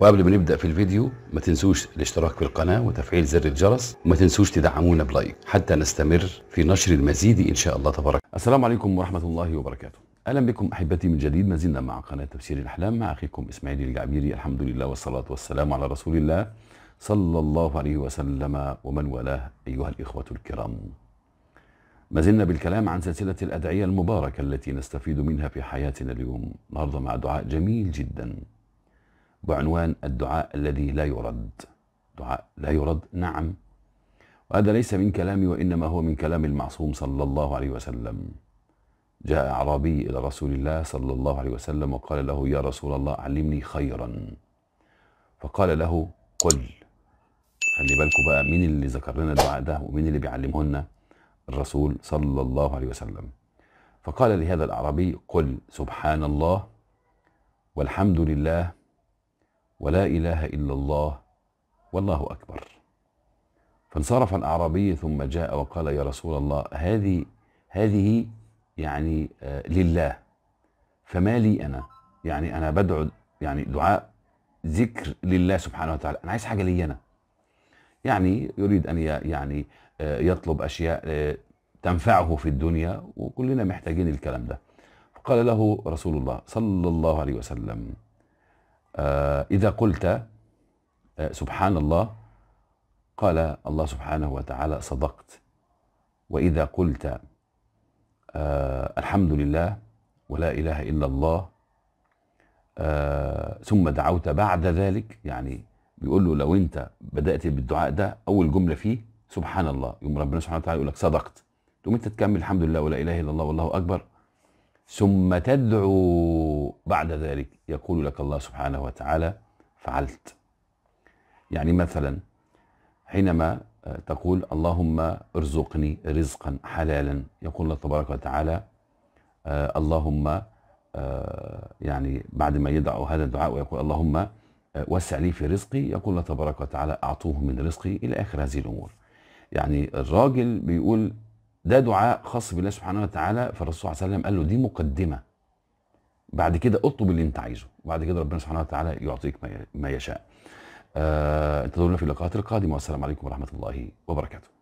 وقبل ما نبدا في الفيديو ما تنسوش الاشتراك في القناه وتفعيل زر الجرس وما تنسوش تدعمونا بلايك حتى نستمر في نشر المزيد ان شاء الله تبارك السلام عليكم ورحمه الله وبركاته اهلا بكم احبتي من جديد ما زلنا مع قناه تفسير الاحلام مع اخيكم اسماعيل الجعبيري الحمد لله والصلاه والسلام على رسول الله صلى الله عليه وسلم ومن والاه ايها الاخوه الكرام. ما زلنا بالكلام عن سلسله الادعيه المباركه التي نستفيد منها في حياتنا اليوم، النهارده مع دعاء جميل جدا بعنوان الدعاء الذي لا يرد. دعاء لا يرد نعم وهذا ليس من كلامي وانما هو من كلام المعصوم صلى الله عليه وسلم. جاء أعرابي إلى رسول الله صلى الله عليه وسلم وقال له يا رسول الله علمني خيرا فقال له قل خلي بالكم بقى مين اللي ذكر لنا الدعاء ده ومين اللي بيعلمهن الرسول صلى الله عليه وسلم فقال لهذا الأعرابي قل سبحان الله والحمد لله ولا إله إلا الله والله أكبر فانصرف الأعرابي ثم جاء وقال يا رسول الله هذه هذه يعني آه، لله فما لي انا يعني انا بدعو يعني دعاء ذكر لله سبحانه وتعالى انا عايز حاجه لي انا يعني يريد ان يعني آه، يطلب اشياء آه، تنفعه في الدنيا وكلنا محتاجين الكلام ده فقال له رسول الله صلى الله عليه وسلم اذا قلت سبحان الله قال الله سبحانه وتعالى صدقت واذا قلت آه الحمد لله ولا إله إلا الله آه ثم دعوت بعد ذلك يعني بيقول له لو أنت بدأت بالدعاء ده أول جملة فيه سبحان الله يوم ربنا سبحانه وتعالى يقول لك صدقت تقوم أنت تكمل الحمد لله ولا إله إلا الله والله أكبر ثم تدعو بعد ذلك يقول لك الله سبحانه وتعالى فعلت يعني مثلا حينما آه، تقول اللهم ارزقني رزقا حلالا يقول الله تبارك وتعالى آه، اللهم آه، يعني بعد ما يدعو هذا الدعاء ويقول اللهم وسع لي في رزقي يقول الله تبارك وتعالى أعطوه من رزقي إلى آخر هذه الأمور يعني الراجل بيقول ده دعاء خاص بالله سبحانه وتعالى فالرسول صلى الله عليه وسلم قال له دي مقدمة بعد كده اطلب اللي انت عايزه وبعد كده ربنا سبحانه وتعالى يعطيك ما يشاء آه، انتظرونا في اللقاءات القادمه والسلام عليكم ورحمه الله وبركاته